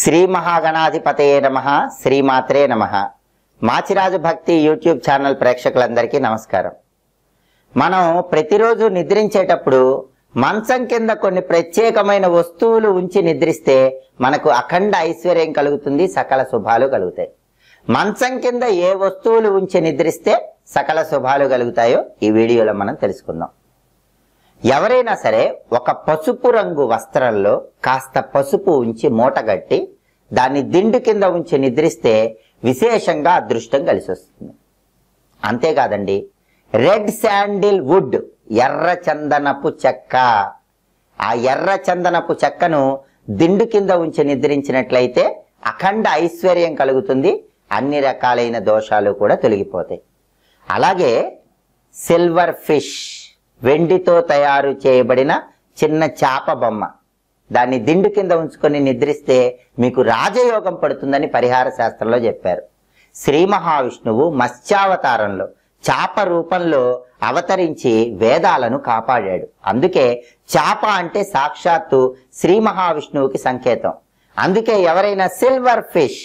శ్రీ మహాగణాధిపతయే నమ శ్రీమాత్రే నమ మాచిరాజు భక్తి యూట్యూబ్ ఛానల్ ప్రేక్షకులందరికీ నమస్కారం మనం ప్రతిరోజు నిద్రించేటప్పుడు మంచం కింద కొన్ని ప్రత్యేకమైన వస్తువులు ఉంచి నిద్రిస్తే మనకు అఖండ ఐశ్వర్యం కలుగుతుంది సకల శుభాలు కలుగుతాయి మంచం కింద ఏ వస్తువులు ఉంచి నిద్రిస్తే సకల శుభాలు కలుగుతాయో ఈ వీడియోలో మనం తెలుసుకుందాం ఎవరైనా సరే ఒక పసుపు రంగు వస్త్రంలో కాస్త పసుపు ఉంచి మూటగట్టి దాన్ని దిండు కింద ఉంచి నిద్రిస్తే విశేషంగా అదృష్టం కలిసి వస్తుంది అంతేకాదండి రెడ్ శాండిల్ వుడ్ ఎర్ర చందనపు చెక్క ఆ ఎర్ర చందనపు చెక్కను దిండు కింద ఉంచి నిద్రించినట్లయితే అఖండ ఐశ్వర్యం కలుగుతుంది అన్ని రకాలైన దోషాలు కూడా తొలగిపోతాయి అలాగే సిల్వర్ ఫిష్ వెండితో తయారు చేయబడిన చిన్న చేప బొమ్మ దాన్ని దిండు కింద ఉంచుకొని నిద్రిస్తే మీకు రాజయోగం పడుతుందని పరిహార శాస్త్రంలో చెప్పారు శ్రీ మహావిష్ణువు మత్స్యావతారంలో చాప రూపంలో అవతరించి వేదాలను కాపాడాడు అందుకే చాప అంటే సాక్షాత్తు శ్రీ మహావిష్ణువుకి సంకేతం అందుకే ఎవరైనా సిల్వర్ ఫిష్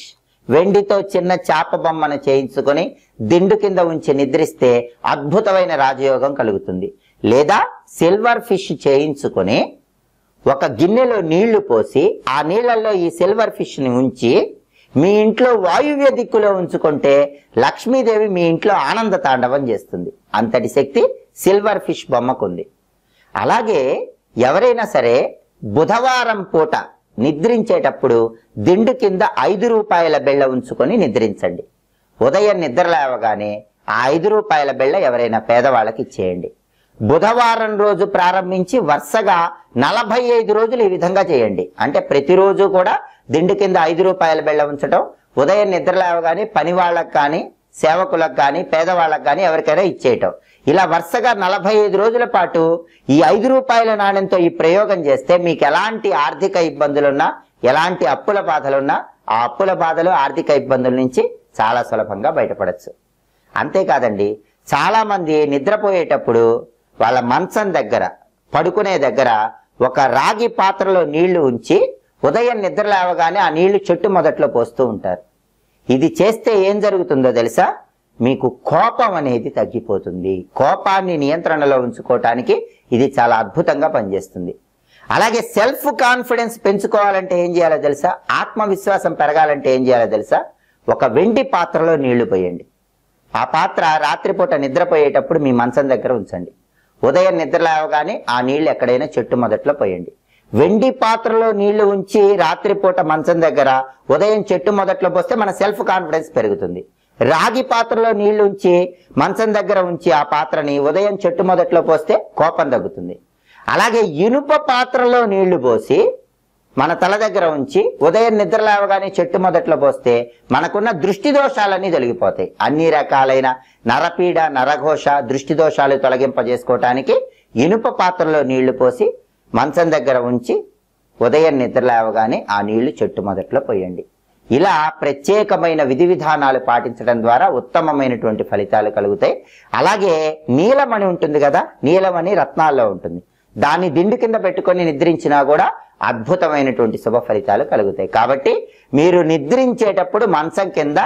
వెండితో చిన్న చాప బొమ్మను చేయించుకొని దిండు కింద ఉంచి నిద్రిస్తే అద్భుతమైన రాజయోగం కలుగుతుంది లేదా సిల్వర్ ఫిష్ చేయించుకొని ఒక గిన్నెలో నీళ్లు పోసి ఆ నీళ్ళల్లో ఈ సిల్వర్ ఫిష్ని ఉంచి మీ ఇంట్లో వాయువ్య దిక్కులో ఉంచుకుంటే లక్ష్మీదేవి మీ ఇంట్లో ఆనంద తాండవం చేస్తుంది అంతటి శక్తి సిల్వర్ ఫిష్ బొమ్మకుంది అలాగే ఎవరైనా సరే బుధవారం పూట నిద్రించేటప్పుడు దిండు కింద ఐదు రూపాయల బిళ్ళ ఉంచుకొని నిద్రించండి ఉదయం నిద్ర లేవగానే ఆ ఐదు రూపాయల బిళ్ళ ఎవరైనా పేదవాళ్ళకి ఇచ్చేయండి బుధవారం రోజు ప్రారంభించి వరుసగా నలభై ఐదు రోజులు ఈ విధంగా చేయండి అంటే ప్రతిరోజు కూడా దిండు కింద ఐదు రూపాయల బెళ్ళ ఉంచడం ఉదయం నిద్ర కానీ పని వాళ్ళకు కానీ సేవకులకు కానీ పేదవాళ్ళకు కానీ ఎవరికైనా ఇచ్చేయటం ఇలా వరుసగా నలభై ఐదు రోజుల పాటు ఈ ఐదు రూపాయల నాణ్యంతో ఈ ప్రయోగం చేస్తే మీకు ఎలాంటి ఆర్థిక ఇబ్బందులున్నా ఎలాంటి అప్పుల బాధలున్నా ఆ అప్పుల బాధలు ఆర్థిక ఇబ్బందుల నుంచి చాలా సులభంగా బయటపడచ్చు అంతేకాదండి చాలామంది నిద్రపోయేటప్పుడు వాళ్ళ మంచం దగ్గర పడుకునే దగ్గర ఒక రాగి పాత్రలో నీళ్లు ఉంచి ఉదయం నిద్ర లేవగానే ఆ నీళ్లు చెట్టు మొదట్లో పోస్తూ ఉంటారు ఇది చేస్తే ఏం జరుగుతుందో తెలుసా మీకు కోపం అనేది తగ్గిపోతుంది కోపాన్ని నియంత్రణలో ఉంచుకోవటానికి ఇది చాలా అద్భుతంగా పనిచేస్తుంది అలాగే సెల్ఫ్ కాన్ఫిడెన్స్ పెంచుకోవాలంటే ఏం చేయాలో తెలుసా ఆత్మవిశ్వాసం పెరగాలంటే ఏం చేయాలో తెలుసా ఒక వెండి పాత్రలో నీళ్లు పోయండి ఆ పాత్ర రాత్రిపూట నిద్రపోయేటప్పుడు మీ మంచం దగ్గర ఉంచండి ఉదయం నిద్ర లేవగానే ఆ నీళ్లు ఎక్కడైనా చెట్టు మొదట్లో పోయండి వెండి పాత్రలో నీళ్లు ఉంచి రాత్రిపూట మంచం దగ్గర ఉదయం చెట్టు మొదట్లో పోస్తే మన సెల్ఫ్ కాన్ఫిడెన్స్ పెరుగుతుంది రాగి పాత్రలో నీళ్లు ఉంచి మంచం దగ్గర ఉంచి ఆ పాత్రని ఉదయం చెట్టు మొదట్లో పోస్తే కోపం తగ్గుతుంది అలాగే ఇనుప పాత్రలో నీళ్లు పోసి మన తల దగ్గర ఉంచి ఉదయం నిద్ర లేవగానే చెట్టు మొదట్లో పోస్తే మనకున్న దృష్టి దోషాలన్నీ తొలగిపోతాయి అన్ని రకాలైన నరపీడ నరఘోష దృష్టి దోషాలు తొలగింపజేసుకోవటానికి ఇనుప పాత్రలో నీళ్లు పోసి మంచం దగ్గర ఉంచి ఉదయం నిద్ర లేవగానే ఆ నీళ్లు చెట్టు మొదట్లో పోయండి ఇలా ప్రత్యేకమైన విధి విధానాలు పాటించడం ద్వారా ఉత్తమమైనటువంటి ఫలితాలు కలుగుతాయి అలాగే నీలమణి ఉంటుంది కదా నీలమణి రత్నాల్లో ఉంటుంది దాన్ని దిండు కింద పెట్టుకొని నిద్రించినా కూడా అద్భుతమైనటువంటి శుభ ఫలితాలు కలుగుతాయి కాబట్టి మీరు నిద్రించేటప్పుడు మంచం కింద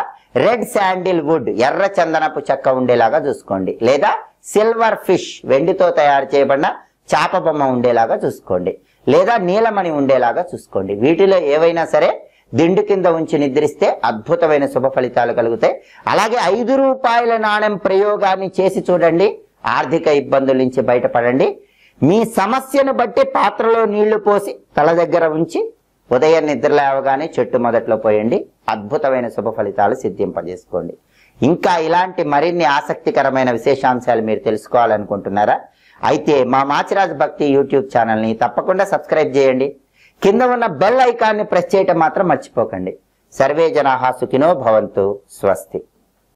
రెడ్ శాండిల్ వుడ్ ఎర్ర చందనపు చెక్క ఉండేలాగా చూసుకోండి లేదా సిల్వర్ ఫిష్ వెండితో తయారు చేయబడిన చేప బొమ్మ ఉండేలాగా చూసుకోండి లేదా నీలమణి ఉండేలాగా చూసుకోండి వీటిలో ఏవైనా సరే దిండు కింద ఉంచి నిద్రిస్తే అద్భుతమైన శుభ ఫలితాలు కలుగుతాయి అలాగే ఐదు రూపాయల నాణ్యం ప్రయోగాన్ని చేసి చూడండి ఆర్థిక ఇబ్బందుల నుంచి బయటపడండి మీ సమస్యను బట్టి పాత్రలో నీళ్లు పోసి తల దగ్గర ఉంచి ఉదయం నిద్ర లేవగానే చెట్టు మొదట్లో పోయండి అద్భుతమైన శుభ ఫలితాలు సిద్ధింపజేసుకోండి ఇంకా ఇలాంటి మరిన్ని ఆసక్తికరమైన విశేషాంశాలు మీరు తెలుసుకోవాలనుకుంటున్నారా అయితే మా మాచిరాజ్ భక్తి యూట్యూబ్ ఛానల్ని తప్పకుండా సబ్స్క్రైబ్ చేయండి కింద ఉన్న బెల్ ఐకాన్ని ప్రెస్ చేయటం మాత్రం మర్చిపోకండి సర్వే జనాహా సుఖినో భవంతు స్వస్తి